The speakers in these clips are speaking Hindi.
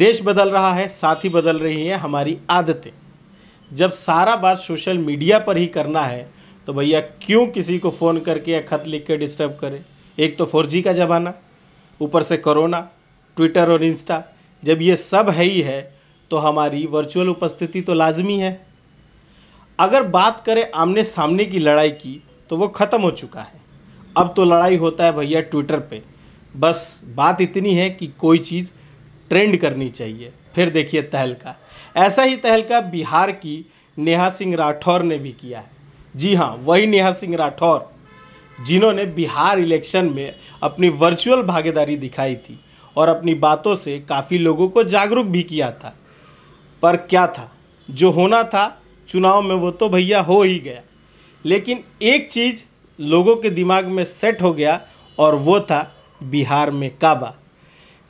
देश बदल रहा है साथ ही बदल रही है हमारी आदतें जब सारा बात सोशल मीडिया पर ही करना है तो भैया क्यों किसी को फ़ोन करके या ख़त लिख के डिस्टर्ब करें एक तो फोर का ज़माना ऊपर से कोरोना ट्विटर और इंस्टा जब ये सब है ही है तो हमारी वर्चुअल उपस्थिति तो लाजमी है अगर बात करें आमने सामने की लड़ाई की तो वो ख़त्म हो चुका है अब तो लड़ाई होता है भैया ट्विटर पे बस बात इतनी है कि कोई चीज़ ट्रेंड करनी चाहिए फिर देखिए तहलका ऐसा ही तहलका बिहार की नेहा सिंह राठौर ने भी किया है जी हाँ वही नेहा सिंह राठौर जिन्होंने बिहार इलेक्शन में अपनी वर्चुअल भागीदारी दिखाई थी और अपनी बातों से काफ़ी लोगों को जागरूक भी किया था पर क्या था जो होना था चुनाव में वो तो भैया हो ही गया लेकिन एक चीज़ लोगों के दिमाग में सेट हो गया और वो था बिहार में काबा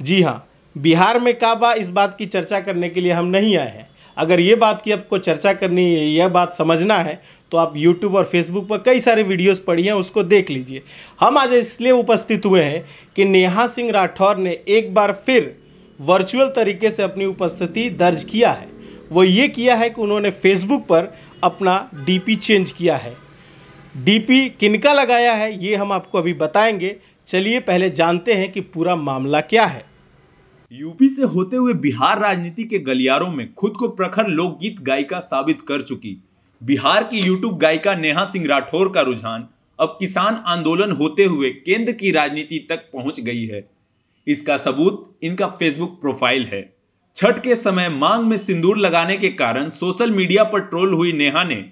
जी हाँ बिहार में काबा इस बात की चर्चा करने के लिए हम नहीं आए हैं अगर ये बात की आपको चर्चा करनी है यह बात समझना है तो आप YouTube और Facebook पर कई सारे वीडियोस पढ़िए हैं उसको देख लीजिए हम आज इसलिए उपस्थित हुए हैं कि नेहा सिंह राठौर ने एक बार फिर वर्चुअल तरीके से अपनी उपस्थिति दर्ज किया है वो ये किया है कि उन्होंने फेसबुक पर अपना पी चेंज किया है किन किनका लगाया है ये हम आपको अभी बताएंगे चलिए पहले जानते हैं कि पूरा मामला क्या है यूपी से होते हुए बिहार राजनीति के गलियारों में खुद को प्रखर लोकगीत गायिका साबित कर चुकी बिहार की यूट्यूब गायिका नेहा सिंह राठौर का रुझान अब किसान आंदोलन होते हुए केंद्र की राजनीति तक पहुंच गई है इसका सबूत इनका फेसबुक प्रोफाइल है छठ के समय मांग में सिंदूर लगाने के कारण सोशल मीडिया पर ट्रोल हुई नेहा ने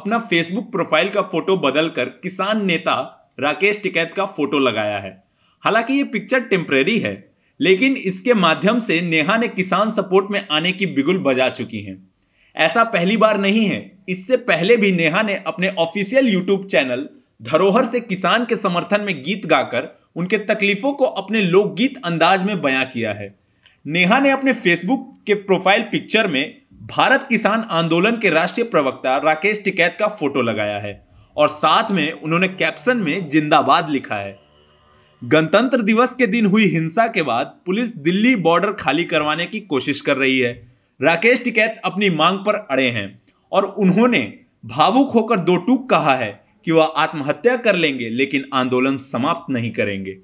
अपना फेसबुक प्रोफाइल का फोटो बदलकर किसान नेता राकेश टिकैत का फोटो लगाया है हालांकि ये पिक्चर टेम्परेरी है लेकिन इसके माध्यम से नेहा ने किसान सपोर्ट में आने की बिगुल बजा चुकी हैं ऐसा पहली बार नहीं है इससे पहले भी नेहा ने अपने ऑफिशियल यूट्यूब चैनल धरोहर से किसान के समर्थन में गीत गाकर उनके तकलीफों को अपने लोकगीत अंदाज में बयां किया है नेहा ने अपने फेसबुक के प्रोफाइल पिक्चर में भारत किसान आंदोलन के राष्ट्रीय प्रवक्ता राकेश टिकैत का फोटो लगाया है और साथ में उन्होंने कैप्शन में जिंदाबाद लिखा है गणतंत्र दिवस के दिन हुई हिंसा के बाद पुलिस दिल्ली बॉर्डर खाली करवाने की कोशिश कर रही है राकेश टिकैत अपनी मांग पर अड़े हैं और उन्होंने भावुक होकर दो टूक कहा है कि वह आत्महत्या कर लेंगे लेकिन आंदोलन समाप्त नहीं करेंगे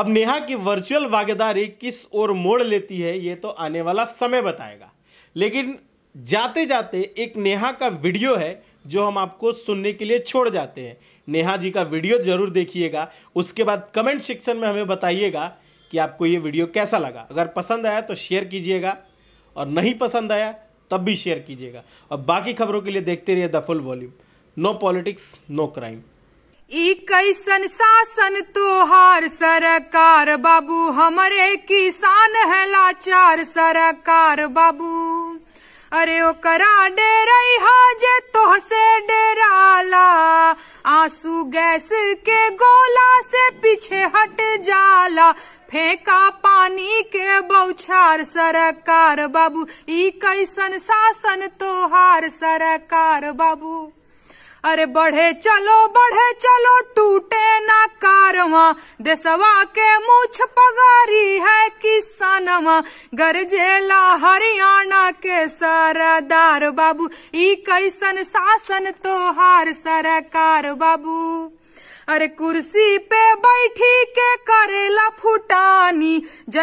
अब नेहा की वर्चुअल भागीदारी किस ओर मोड़ लेती है ये तो आने वाला समय बताएगा लेकिन जाते जाते एक नेहा का वीडियो है जो हम आपको सुनने के लिए छोड़ जाते हैं नेहा जी का वीडियो ज़रूर देखिएगा उसके बाद कमेंट सेक्शन में हमें बताइएगा कि आपको ये वीडियो कैसा लगा अगर पसंद आया तो शेयर कीजिएगा और नहीं पसंद आया तब भी शेयर कीजिएगा और बाकी खबरों के लिए देखते रहिए the full volume no politics no crime कैसन शासन तोहार सरकार बाबू हमारे किसान है लाचार सरकार बाबू अरे ओ करा डे रही हाजे तो फेंका पानी के बौछार सरकार बाबू ई कैसन शासन तोहार सरकार बाबू अरे बढ़े चलो बढ़े चलो टूटे ना कारवा देशवा के मुछ पगारी है किसानवा गरजेला हरियाणा के सरदार बाबू ई कैसन शासन तोहार सरकार बाबू अरे कुर्सी पे बैठी के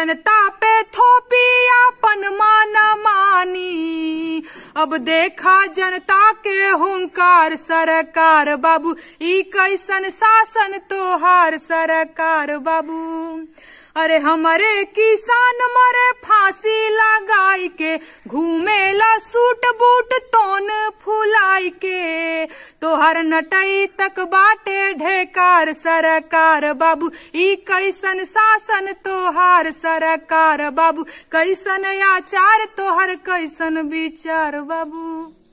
जनता पे थोपी अपन माना मानी अब देखा जनता के हुंकार सरकार बाबू ई कैसन शासन तोहार सरकार बाबू अरे हमारे किसान मरे फांसी लगाई के घूमेला सूट बूट तोन फुलाई के तोहर नटई तक बाटे तोहार सरकार बाबू ई कैसन शासन तोहार सरकार बाबू कैसन आचार तोहर कैसन विचार बाबू